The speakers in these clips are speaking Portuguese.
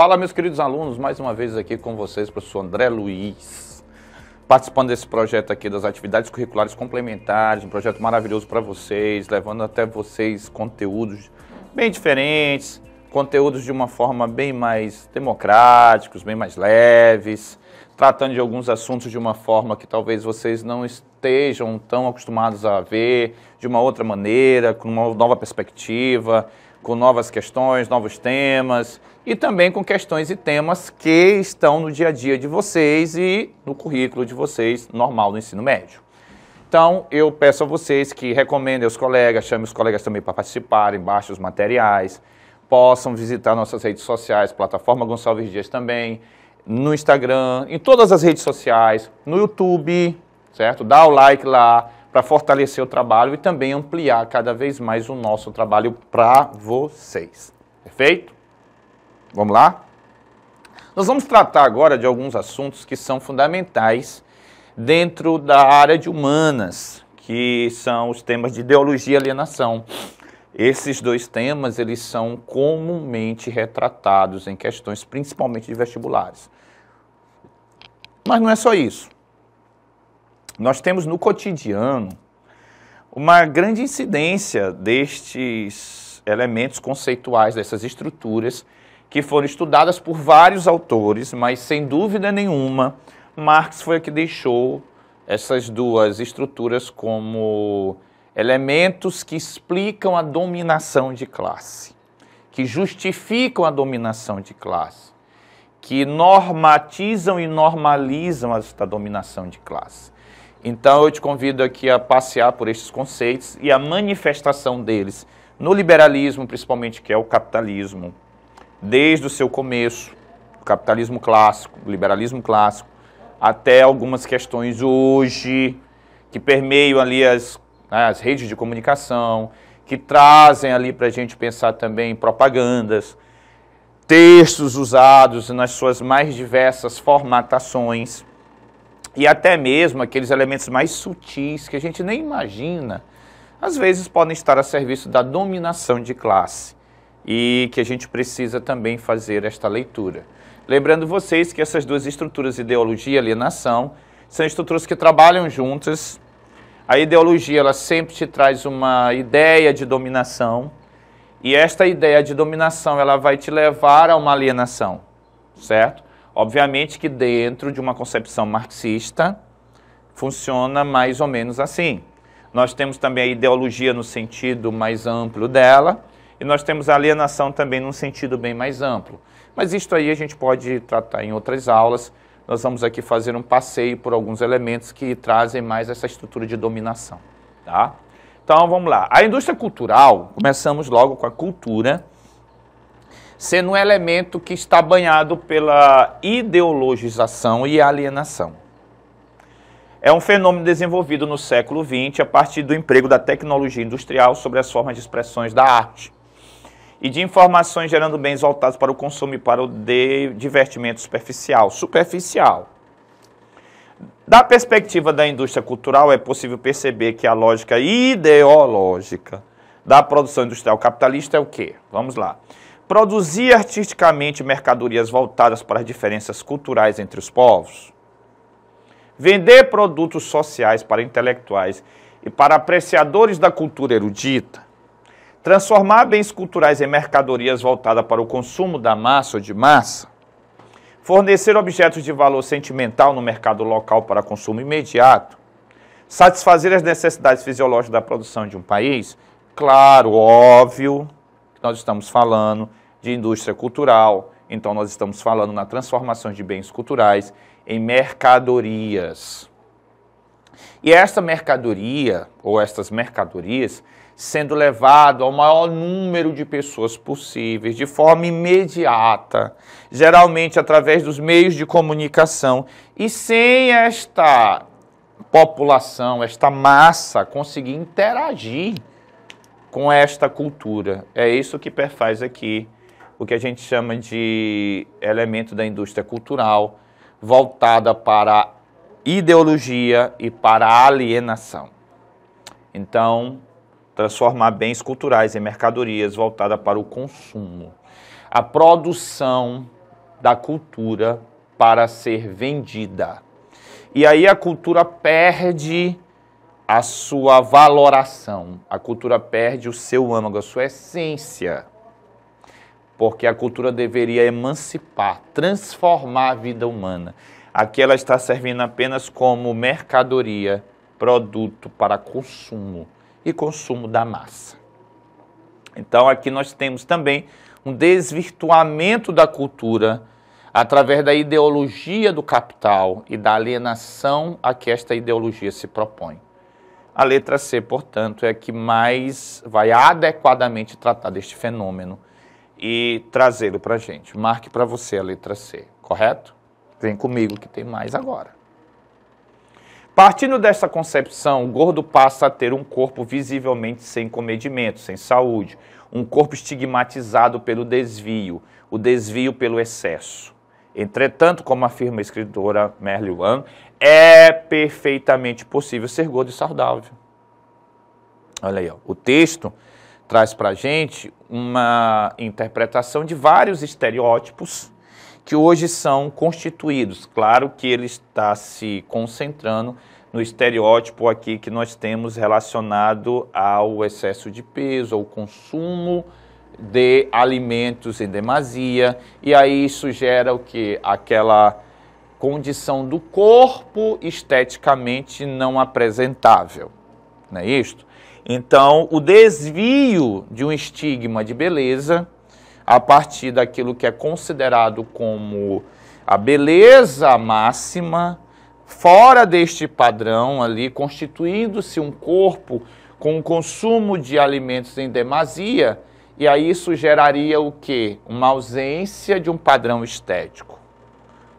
Fala, meus queridos alunos, mais uma vez aqui com vocês, professor André Luiz, participando desse projeto aqui das atividades curriculares complementares, um projeto maravilhoso para vocês, levando até vocês conteúdos bem diferentes, conteúdos de uma forma bem mais democráticos, bem mais leves, tratando de alguns assuntos de uma forma que talvez vocês não estejam tão acostumados a ver, de uma outra maneira, com uma nova perspectiva, com novas questões, novos temas e também com questões e temas que estão no dia a dia de vocês e no currículo de vocês normal do ensino médio. Então, eu peço a vocês que recomendem os colegas, chame os colegas também para participarem, baixem os materiais, possam visitar nossas redes sociais, plataforma Gonçalves Dias também, no Instagram, em todas as redes sociais, no YouTube, certo? Dá o like lá para fortalecer o trabalho e também ampliar cada vez mais o nosso trabalho para vocês. Perfeito? Vamos lá? Nós vamos tratar agora de alguns assuntos que são fundamentais dentro da área de humanas, que são os temas de ideologia e alienação. Esses dois temas, eles são comumente retratados em questões principalmente de vestibulares. Mas não é só isso. Nós temos no cotidiano uma grande incidência destes elementos conceituais, dessas estruturas, que foram estudadas por vários autores, mas sem dúvida nenhuma, Marx foi o que deixou essas duas estruturas como elementos que explicam a dominação de classe, que justificam a dominação de classe, que normatizam e normalizam esta dominação de classe. Então eu te convido aqui a passear por estes conceitos e a manifestação deles no liberalismo, principalmente que é o capitalismo, desde o seu começo, o capitalismo clássico, o liberalismo clássico, até algumas questões hoje que permeiam ali as, né, as redes de comunicação, que trazem ali para a gente pensar também em propagandas, textos usados nas suas mais diversas formatações e até mesmo aqueles elementos mais sutis que a gente nem imagina, às vezes podem estar a serviço da dominação de classe e que a gente precisa também fazer esta leitura. Lembrando vocês que essas duas estruturas, ideologia e alienação, são estruturas que trabalham juntas. A ideologia ela sempre te traz uma ideia de dominação e esta ideia de dominação ela vai te levar a uma alienação, certo? Obviamente que dentro de uma concepção marxista funciona mais ou menos assim. Nós temos também a ideologia no sentido mais amplo dela, e nós temos a alienação também num sentido bem mais amplo. Mas isto aí a gente pode tratar em outras aulas. Nós vamos aqui fazer um passeio por alguns elementos que trazem mais essa estrutura de dominação, tá? Então vamos lá. A indústria cultural, começamos logo com a cultura, sendo um elemento que está banhado pela ideologização e alienação. É um fenômeno desenvolvido no século XX a partir do emprego da tecnologia industrial sobre as formas de expressões da arte e de informações gerando bens voltados para o consumo e para o divertimento superficial. Superficial. Da perspectiva da indústria cultural, é possível perceber que a lógica ideológica da produção industrial capitalista é o quê? Vamos lá. Produzir artisticamente mercadorias voltadas para as diferenças culturais entre os povos. Vender produtos sociais para intelectuais e para apreciadores da cultura erudita Transformar bens culturais em mercadorias voltadas para o consumo da massa ou de massa. Fornecer objetos de valor sentimental no mercado local para consumo imediato. Satisfazer as necessidades fisiológicas da produção de um país. Claro, óbvio, nós estamos falando de indústria cultural, então nós estamos falando na transformação de bens culturais em mercadorias. E esta mercadoria, ou estas mercadorias, sendo levado ao maior número de pessoas possíveis, de forma imediata, geralmente através dos meios de comunicação. E sem esta população, esta massa conseguir interagir com esta cultura. É isso que perfaz aqui o que a gente chama de elemento da indústria cultural voltada para a ideologia e para a alienação. Então, transformar bens culturais em mercadorias voltadas para o consumo. A produção da cultura para ser vendida. E aí a cultura perde a sua valoração, a cultura perde o seu âmago, a sua essência. Porque a cultura deveria emancipar, transformar a vida humana. Aqui ela está servindo apenas como mercadoria, produto para consumo e consumo da massa. Então aqui nós temos também um desvirtuamento da cultura através da ideologia do capital e da alienação a que esta ideologia se propõe. A letra C, portanto, é a que mais vai adequadamente tratar deste fenômeno e trazê-lo para a gente. Marque para você a letra C, correto? Vem comigo que tem mais agora. Partindo dessa concepção, o gordo passa a ter um corpo visivelmente sem comedimento, sem saúde, um corpo estigmatizado pelo desvio, o desvio pelo excesso. Entretanto, como afirma a escritora Merle Wang, é perfeitamente possível ser gordo e saudável. Olha aí, ó. o texto traz para gente uma interpretação de vários estereótipos que hoje são constituídos. Claro que ele está se concentrando no estereótipo aqui que nós temos relacionado ao excesso de peso, ao consumo de alimentos em demasia, e aí isso gera o que? Aquela condição do corpo esteticamente não apresentável, não é isto? Então, o desvio de um estigma de beleza, a partir daquilo que é considerado como a beleza máxima, fora deste padrão ali, constituindo-se um corpo com o consumo de alimentos em demasia, e aí isso geraria o quê? Uma ausência de um padrão estético.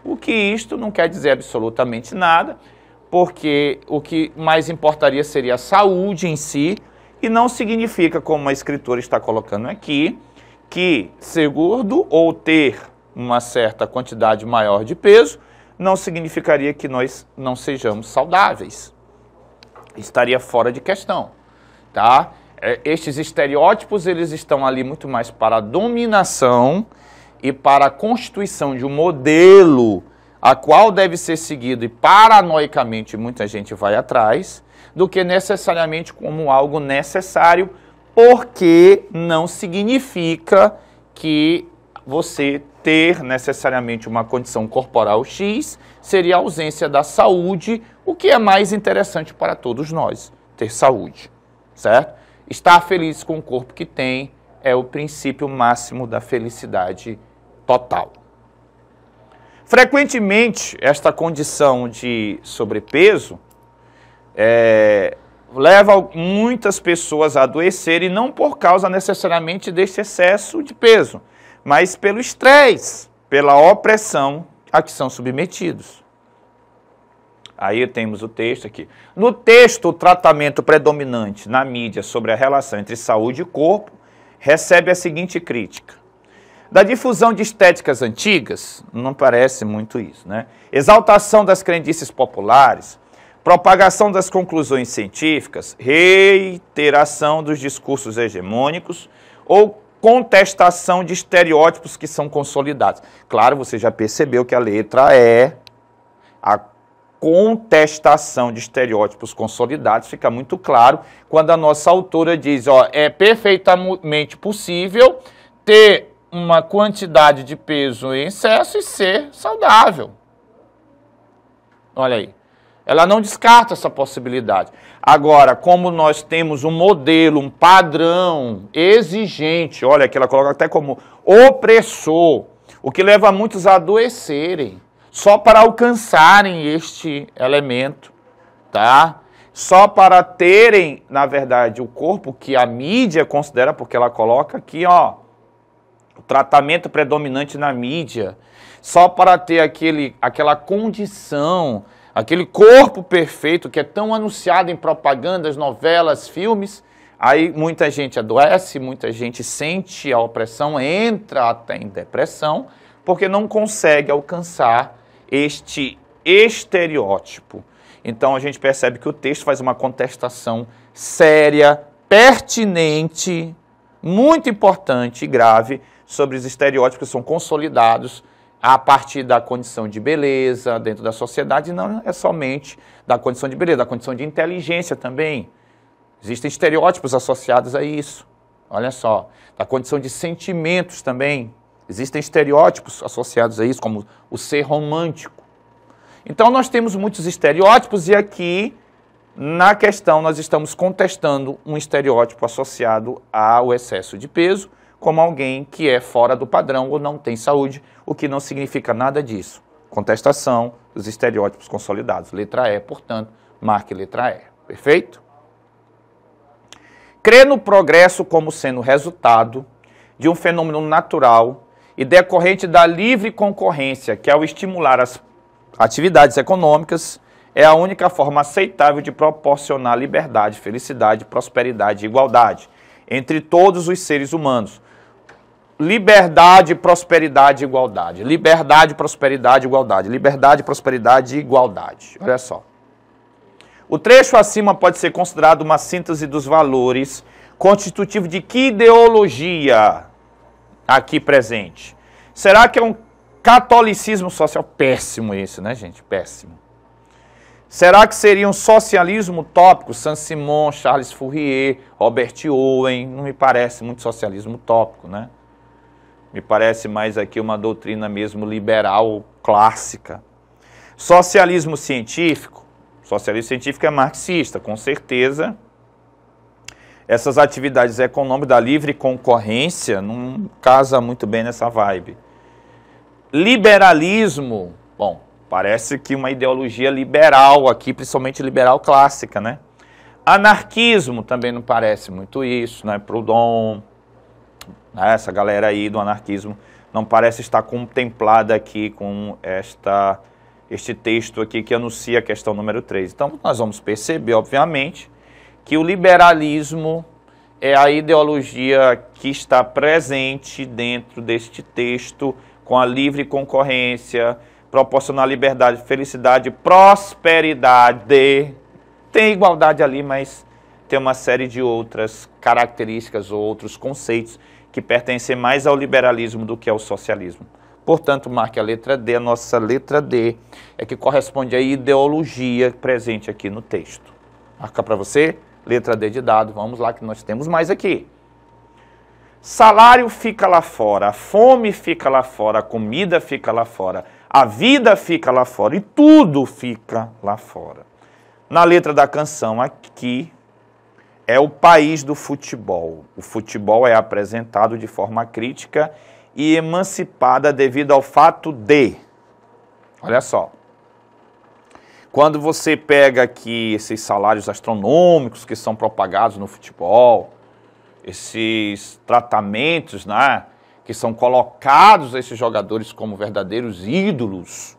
O que isto não quer dizer absolutamente nada, porque o que mais importaria seria a saúde em si, e não significa, como a escritora está colocando aqui, que ser gordo ou ter uma certa quantidade maior de peso não significaria que nós não sejamos saudáveis. Estaria fora de questão, tá? É, estes estereótipos eles estão ali muito mais para a dominação e para a constituição de um modelo a qual deve ser seguido e paranoicamente muita gente vai atrás do que necessariamente como algo necessário porque não significa que você ter necessariamente uma condição corporal X seria a ausência da saúde, o que é mais interessante para todos nós, ter saúde, certo? Estar feliz com o corpo que tem é o princípio máximo da felicidade total. Frequentemente, esta condição de sobrepeso é, leva muitas pessoas a adoecerem, não por causa necessariamente deste excesso de peso, mas pelo estresse, pela opressão a que são submetidos. Aí temos o texto aqui. No texto, o tratamento predominante na mídia sobre a relação entre saúde e corpo recebe a seguinte crítica. Da difusão de estéticas antigas, não parece muito isso, né? Exaltação das crendices populares, propagação das conclusões científicas, reiteração dos discursos hegemônicos ou contestação de estereótipos que são consolidados. Claro, você já percebeu que a letra é a contestação de estereótipos consolidados fica muito claro quando a nossa autora diz, ó, é perfeitamente possível ter uma quantidade de peso em excesso e ser saudável. Olha aí. Ela não descarta essa possibilidade. Agora, como nós temos um modelo, um padrão exigente, olha que ela coloca até como opressor, o que leva muitos a adoecerem só para alcançarem este elemento, tá? Só para terem, na verdade, o corpo que a mídia considera, porque ela coloca aqui, ó, o tratamento predominante na mídia, só para ter aquele, aquela condição aquele corpo perfeito que é tão anunciado em propagandas, novelas, filmes. Aí muita gente adoece, muita gente sente a opressão, entra até em depressão, porque não consegue alcançar este estereótipo. Então a gente percebe que o texto faz uma contestação séria, pertinente, muito importante e grave sobre os estereótipos que são consolidados a partir da condição de beleza dentro da sociedade, não é somente da condição de beleza, da condição de inteligência também. Existem estereótipos associados a isso. Olha só, da condição de sentimentos também. Existem estereótipos associados a isso, como o ser romântico. Então nós temos muitos estereótipos e aqui na questão nós estamos contestando um estereótipo associado ao excesso de peso como alguém que é fora do padrão ou não tem saúde, o que não significa nada disso. Contestação dos estereótipos consolidados. Letra E, portanto, marque letra E. Perfeito? Crer no progresso como sendo resultado de um fenômeno natural e decorrente da livre concorrência, que ao estimular as atividades econômicas, é a única forma aceitável de proporcionar liberdade, felicidade, prosperidade e igualdade entre todos os seres humanos, liberdade, prosperidade e igualdade. Liberdade, prosperidade, igualdade. Liberdade, prosperidade e igualdade. Olha só. O trecho acima pode ser considerado uma síntese dos valores constitutivo de que ideologia aqui presente? Será que é um catolicismo social? Péssimo isso, né, gente? Péssimo. Será que seria um socialismo utópico? Saint-Simon, Charles Fourier, Robert Owen, não me parece muito socialismo utópico, né? Me parece mais aqui uma doutrina mesmo liberal clássica. Socialismo científico. Socialismo científico é marxista, com certeza. Essas atividades econômicas da livre concorrência não casa muito bem nessa vibe. Liberalismo. Bom, parece que uma ideologia liberal aqui, principalmente liberal clássica, né? Anarquismo também não parece muito isso, né? Proudhon, né? Essa galera aí do anarquismo não parece estar contemplada aqui com esta, este texto aqui que anuncia a questão número 3. Então, nós vamos perceber, obviamente, que o liberalismo é a ideologia que está presente dentro deste texto com a livre concorrência, proporcionar liberdade, felicidade, prosperidade. Tem igualdade ali, mas tem uma série de outras características ou outros conceitos que pertence mais ao liberalismo do que ao socialismo. Portanto, marque a letra D, a nossa letra D é que corresponde à ideologia presente aqui no texto. Marca para você, letra D de dado, vamos lá que nós temos mais aqui. Salário fica lá fora, a fome fica lá fora, a comida fica lá fora, a vida fica lá fora e tudo fica lá fora. Na letra da canção aqui, é o país do futebol. O futebol é apresentado de forma crítica e emancipada devido ao fato de. Olha só. Quando você pega aqui esses salários astronômicos que são propagados no futebol, esses tratamentos né, que são colocados a esses jogadores como verdadeiros ídolos,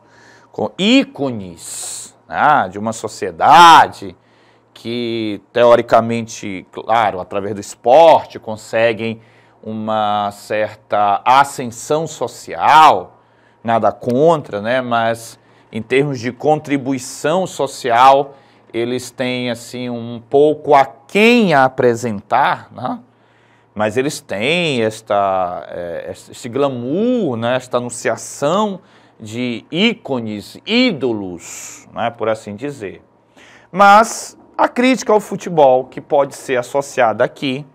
com ícones né, de uma sociedade, que teoricamente, claro, através do esporte conseguem uma certa ascensão social, nada contra, né, mas em termos de contribuição social, eles têm assim um pouco a quem apresentar, né? Mas eles têm esta, eh, este glamour, né? esta anunciação de ícones, ídolos, né? por assim dizer. Mas a crítica ao futebol que pode ser associada aqui.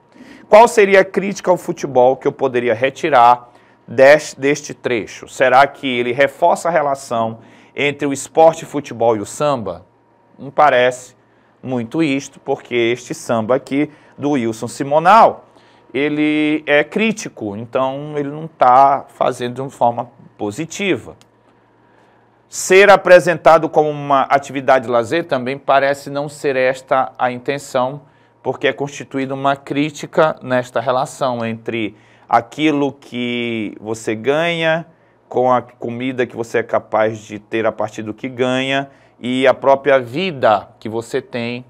Qual seria a crítica ao futebol que eu poderia retirar deste, deste trecho? Será que ele reforça a relação entre o esporte futebol e o samba? Não parece muito isto, porque este samba aqui do Wilson Simonal, ele é crítico, então ele não está fazendo de uma forma positiva. Ser apresentado como uma atividade lazer também parece não ser esta a intenção, porque é constituída uma crítica nesta relação entre aquilo que você ganha com a comida que você é capaz de ter a partir do que ganha e a própria vida que você tem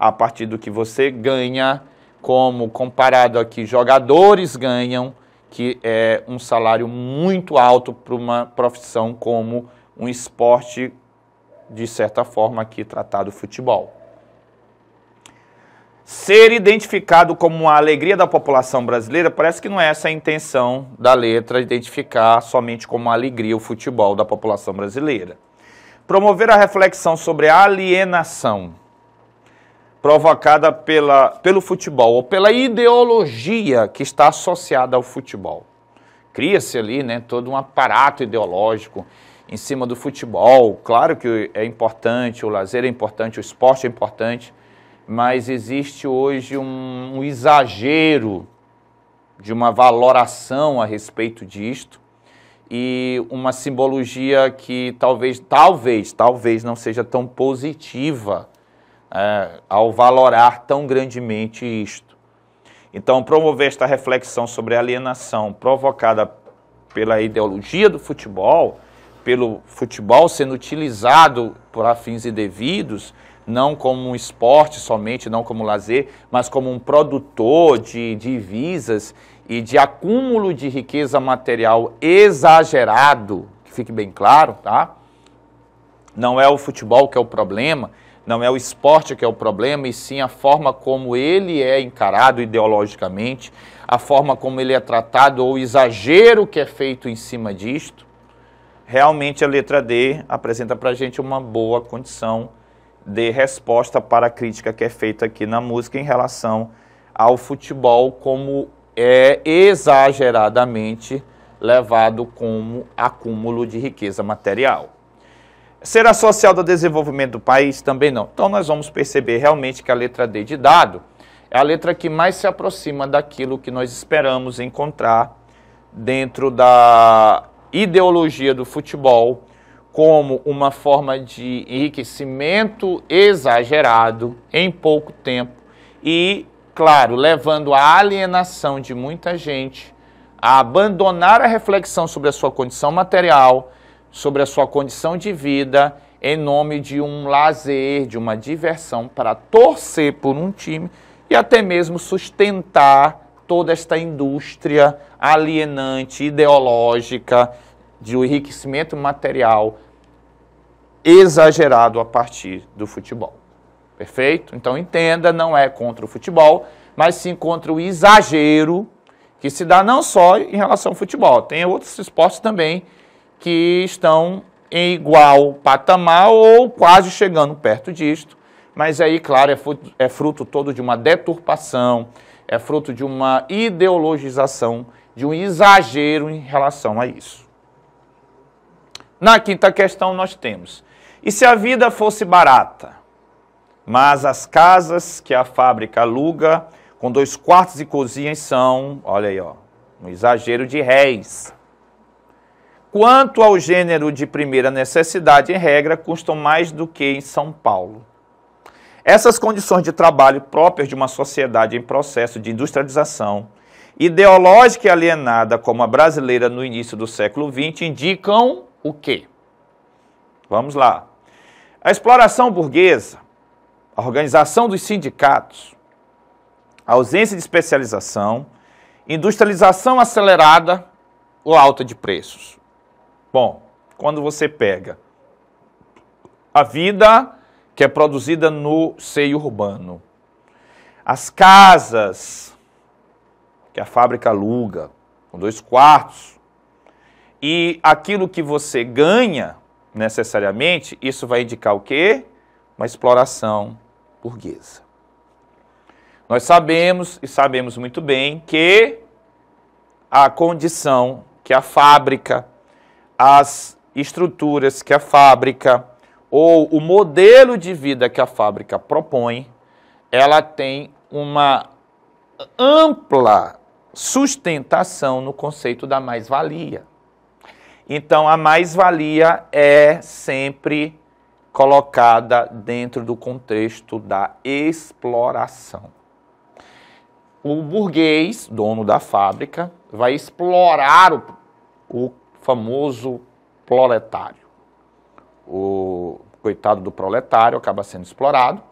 a partir do que você ganha, como comparado a que jogadores ganham, que é um salário muito alto para uma profissão como um esporte, de certa forma, aqui tratado futebol. Ser identificado como uma alegria da população brasileira, parece que não é essa a intenção da letra, identificar somente como alegria o futebol da população brasileira. Promover a reflexão sobre a alienação provocada pela, pelo futebol ou pela ideologia que está associada ao futebol. Cria-se ali né, todo um aparato ideológico em cima do futebol. Claro que é importante, o lazer é importante, o esporte é importante, mas existe hoje um, um exagero de uma valoração a respeito disto e uma simbologia que talvez, talvez, talvez não seja tão positiva é, ao valorar tão grandemente isto. Então, promover esta reflexão sobre a alienação provocada pela ideologia do futebol pelo futebol sendo utilizado por fins indevidos, não como um esporte somente, não como lazer, mas como um produtor de divisas e de acúmulo de riqueza material exagerado, que fique bem claro, tá? Não é o futebol que é o problema, não é o esporte que é o problema, e sim a forma como ele é encarado ideologicamente, a forma como ele é tratado ou o exagero que é feito em cima disto realmente a letra D apresenta para a gente uma boa condição de resposta para a crítica que é feita aqui na música em relação ao futebol como é exageradamente levado como acúmulo de riqueza material. Será social do desenvolvimento do país? Também não. Então nós vamos perceber realmente que a letra D de dado é a letra que mais se aproxima daquilo que nós esperamos encontrar dentro da ideologia do futebol como uma forma de enriquecimento exagerado em pouco tempo e, claro, levando à alienação de muita gente, a abandonar a reflexão sobre a sua condição material, sobre a sua condição de vida, em nome de um lazer, de uma diversão, para torcer por um time e até mesmo sustentar toda esta indústria alienante, ideológica, de um enriquecimento material exagerado a partir do futebol. Perfeito? Então entenda, não é contra o futebol, mas sim contra o exagero que se dá não só em relação ao futebol, tem outros esportes também que estão em igual patamar ou quase chegando perto disto, mas aí, claro, é fruto, é fruto todo de uma deturpação, é fruto de uma ideologização, de um exagero em relação a isso. Na quinta questão, nós temos: e se a vida fosse barata, mas as casas que a fábrica aluga com dois quartos e cozinhas são, olha aí, ó, um exagero de réis. Quanto ao gênero de primeira necessidade, em regra, custam mais do que em São Paulo. Essas condições de trabalho próprias de uma sociedade em processo de industrialização, ideológica e alienada como a brasileira no início do século XX, indicam o quê? Vamos lá. A exploração burguesa, a organização dos sindicatos, a ausência de especialização, industrialização acelerada ou alta de preços. Bom, quando você pega a vida que é produzida no seio urbano. As casas que a fábrica aluga, com dois quartos, e aquilo que você ganha, necessariamente, isso vai indicar o quê? Uma exploração burguesa. Nós sabemos, e sabemos muito bem, que a condição que a fábrica, as estruturas que a fábrica, ou o modelo de vida que a fábrica propõe, ela tem uma ampla sustentação no conceito da mais-valia. Então, a mais-valia é sempre colocada dentro do contexto da exploração. O burguês, dono da fábrica, vai explorar o, o famoso proletário o coitado do proletário acaba sendo explorado.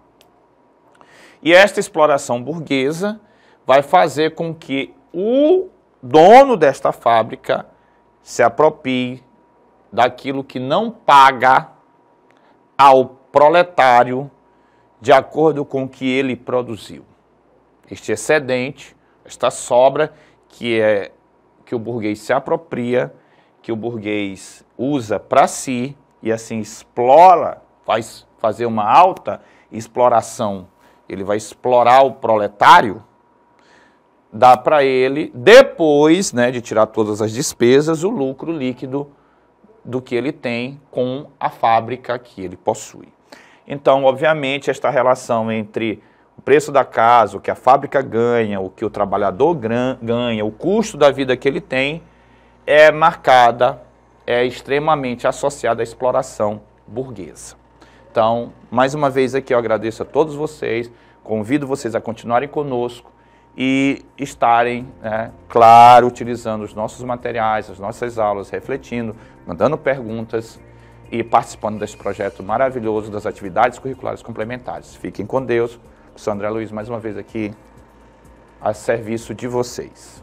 E esta exploração burguesa vai fazer com que o dono desta fábrica se apropie daquilo que não paga ao proletário de acordo com o que ele produziu. Este excedente, esta sobra que é que o burguês se apropria, que o burguês usa para si, e assim explora, faz fazer uma alta exploração, ele vai explorar o proletário, dá para ele, depois né, de tirar todas as despesas, o lucro líquido do que ele tem com a fábrica que ele possui. Então, obviamente, esta relação entre o preço da casa, o que a fábrica ganha, o que o trabalhador ganha, o custo da vida que ele tem, é marcada é extremamente associada à exploração burguesa. Então, mais uma vez aqui eu agradeço a todos vocês, convido vocês a continuarem conosco e estarem, né, claro, utilizando os nossos materiais, as nossas aulas, refletindo, mandando perguntas e participando desse projeto maravilhoso das atividades curriculares complementares. Fiquem com Deus. Sandra Luiz mais uma vez aqui a serviço de vocês.